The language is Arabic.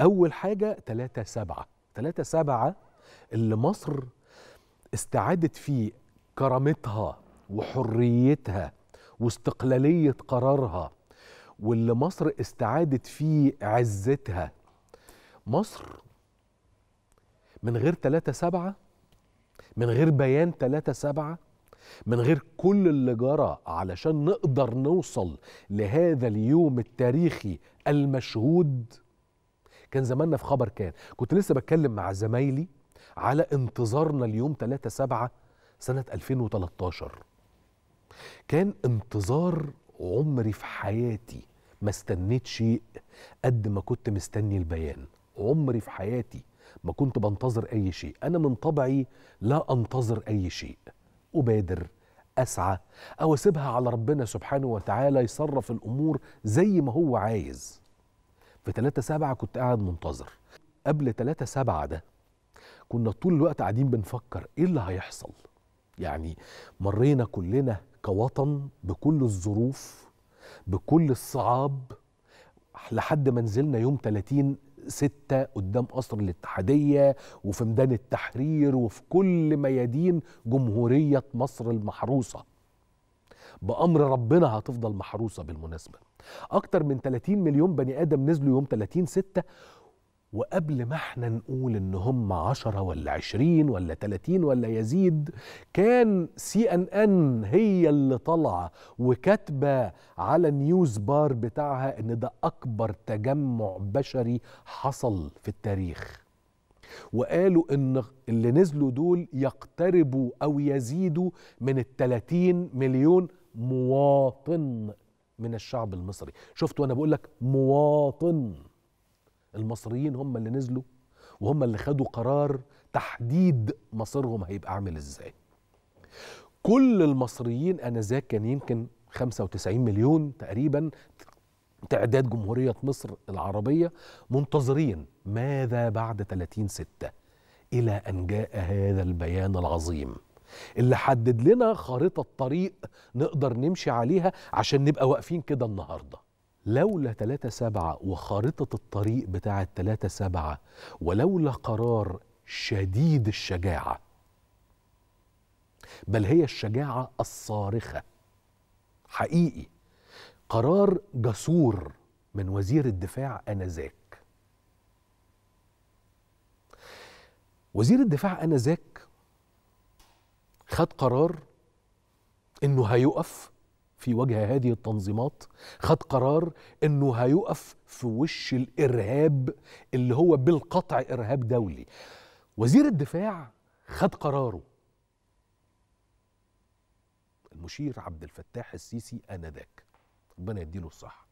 أول حاجة 3 سبعة 3 سبعة اللي مصر استعادت فيه كرامتها وحريتها واستقلالية قرارها واللي مصر استعادت فيه عزتها مصر من غير 3 سبعة من غير بيان 3 سبعة من غير كل اللي جرى علشان نقدر نوصل لهذا اليوم التاريخي المشهود كان زماننا في خبر كان كنت لسه بتكلم مع زمايلي على انتظارنا اليوم 3 7 سنة 2013 كان انتظار عمري في حياتي ما استنيت شيء قد ما كنت مستني البيان عمري في حياتي ما كنت بنتظر أي شيء أنا من طبعي لا أنتظر أي شيء أبادر أسعى أو أسيبها على ربنا سبحانه وتعالى يصرف الأمور زي ما هو عايز في 3 7 كنت قاعد منتظر قبل 3 7 ده كنا طول الوقت قاعدين بنفكر ايه اللي هيحصل يعني مرينا كلنا كوطن بكل الظروف بكل الصعاب لحد ما نزلنا يوم 30 ستة قدام قصر الاتحادية وفي ميدان التحرير وفي كل ميادين جمهورية مصر المحروسة بأمر ربنا هتفضل محروسة بالمناسبة أكتر من 30 مليون بني آدم نزلوا يوم 30 ستة وقبل ما احنا نقول ان هم عشرة ولا عشرين ولا تلاتين ولا يزيد كان سي ان ان هي اللي طالعة وكاتبة على نيوز بار بتاعها ان ده اكبر تجمع بشري حصل في التاريخ وقالوا ان اللي نزلوا دول يقتربوا او يزيدوا من التلاتين مليون مواطن من الشعب المصري شفت وانا بقول لك مواطن المصريين هم اللي نزلوا وهم اللي خدوا قرار تحديد مصيرهم هيبقى عامل ازاي كل المصريين انذاك كان يمكن 95 مليون تقريبا تعداد جمهورية مصر العربية منتظرين ماذا بعد 30 ستة إلى أن جاء هذا البيان العظيم اللي حدد لنا خارطة طريق نقدر نمشي عليها عشان نبقى واقفين كده النهاردة لولا 3 سبعة وخارطة الطريق بتاعة 3 سبعة ولولا قرار شديد الشجاعة بل هي الشجاعة الصارخة حقيقي قرار جسور من وزير الدفاع آنذاك وزير الدفاع آنذاك خد قرار انه هيقف في وجه هذه التنظيمات خد قرار انه هيقف في وش الارهاب اللي هو بالقطع ارهاب دولي وزير الدفاع خد قراره المشير عبد الفتاح السيسي انذاك ربنا يديله الصحه